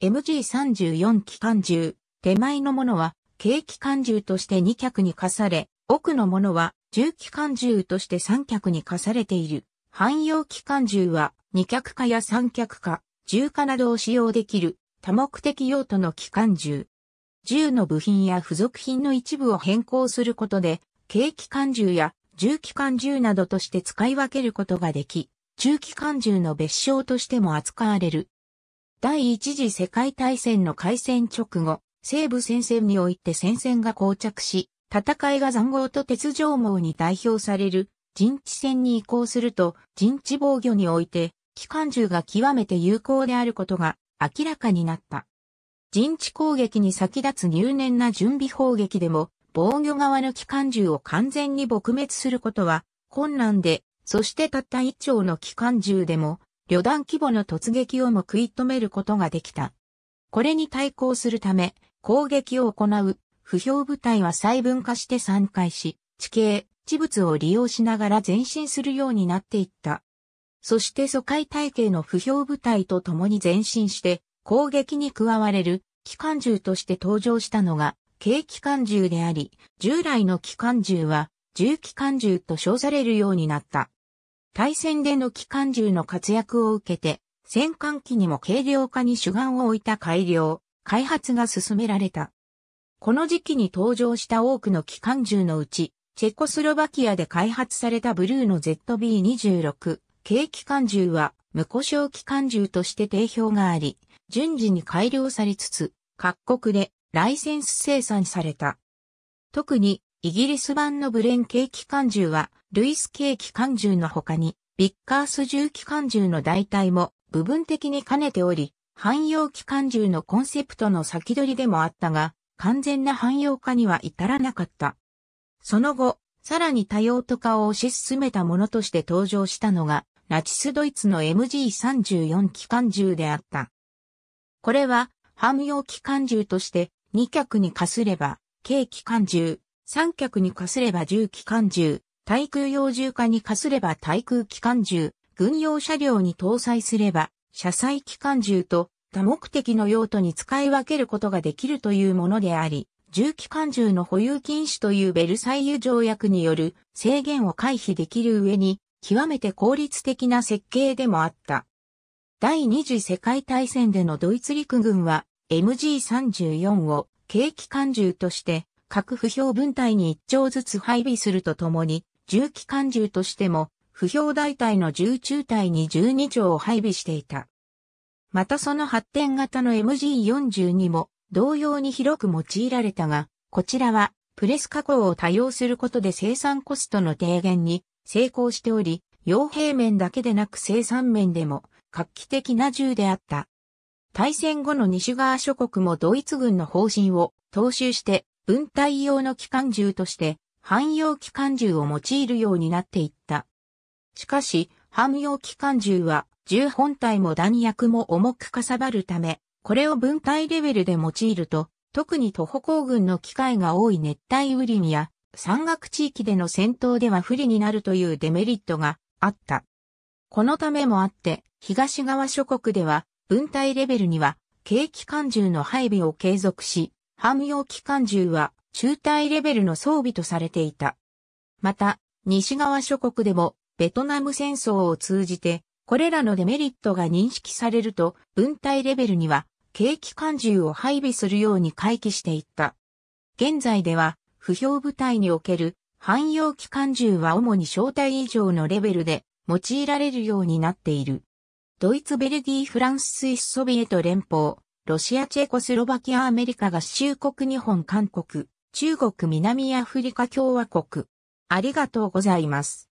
MG34 機関銃、手前のものは軽機関銃として2脚に課され、奥のものは重機関銃として3脚に課されている。汎用機関銃は2脚化や3脚化、銃化などを使用できる多目的用途の機関銃。銃の部品や付属品の一部を変更することで、軽機関銃や重機関銃などとして使い分けることができ、中機関銃の別称としても扱われる。第一次世界大戦の開戦直後、西部戦線において戦線が膠着し、戦いが残壕と鉄条網に代表される陣地戦に移行すると、陣地防御において、機関銃が極めて有効であることが明らかになった。陣地攻撃に先立つ入念な準備砲撃でも、防御側の機関銃を完全に撲滅することは困難で、そしてたった一丁の機関銃でも旅団規模の突撃をも食い止めることができた。これに対抗するため、攻撃を行う、不評部隊は細分化して散開し、地形、地物を利用しながら前進するようになっていった。そして疎開体系の不評部隊と共に前進して、攻撃に加われる、機関銃として登場したのが、軽機関銃であり、従来の機関銃は、重機関銃と称されるようになった。対戦での機関銃の活躍を受けて、戦艦機にも軽量化に主眼を置いた改良、開発が進められた。この時期に登場した多くの機関銃のうち、チェコスロバキアで開発されたブルーの ZB26 軽機関銃は無故障機関銃として定評があり、順次に改良されつつ、各国でライセンス生産された。特にイギリス版のブレン軽機関銃はルイス系機関銃の他に、ビッカース銃機関銃の代替も部分的に兼ねており、汎用機関銃のコンセプトの先取りでもあったが、完全な汎用化には至らなかった。その後、さらに多用途化を推し進めたものとして登場したのが、ナチスドイツの MG34 機関銃であった。これは、汎用機関銃として、2脚にかすれば、軽機関銃、3脚にかすれば10機関銃、対空用銃化に課すれば対空機関銃、軍用車両に搭載すれば、車載機関銃と多目的の用途に使い分けることができるというものであり、銃機関銃の保有禁止というベルサイユ条約による制限を回避できる上に、極めて効率的な設計でもあった。第二次世界大戦でのドイツ陸軍は MG34 を軽機関銃として各不評分隊に一丁ずつ配備するとともに重機関銃としても、不評大隊の銃中隊に12丁を配備していた。またその発展型の MG42 も同様に広く用いられたが、こちらはプレス加工を多用することで生産コストの低減に成功しており、傭兵面だけでなく生産面でも画期的な銃であった。大戦後の西側諸国もドイツ軍の方針を踏襲して、分隊用の機関銃として汎用機関銃を用いるようになっていった。しかし、汎用機関銃は銃本体も弾薬も重くかさばるため、これを分体レベルで用いると、特に徒歩行軍の機会が多い熱帯雨林や山岳地域での戦闘では不利になるというデメリットがあった。このためもあって、東側諸国では分体レベルには軽機関銃の配備を継続し、汎用機関銃は中隊レベルの装備とされていた。また、西側諸国でもベトナム戦争を通じて、これらのデメリットが認識されると、分隊レベルには、軽機関銃を配備するように回帰していった。現在では、不評部隊における汎用機関銃は主に小隊以上のレベルで用いられるようになっている。ドイツ、ベルギー、フランス、スイス、ソビエト連邦、ロシア、チェコスロバキア、アメリカ合衆国、日本、韓国、中国南アフリカ共和国。ありがとうございます。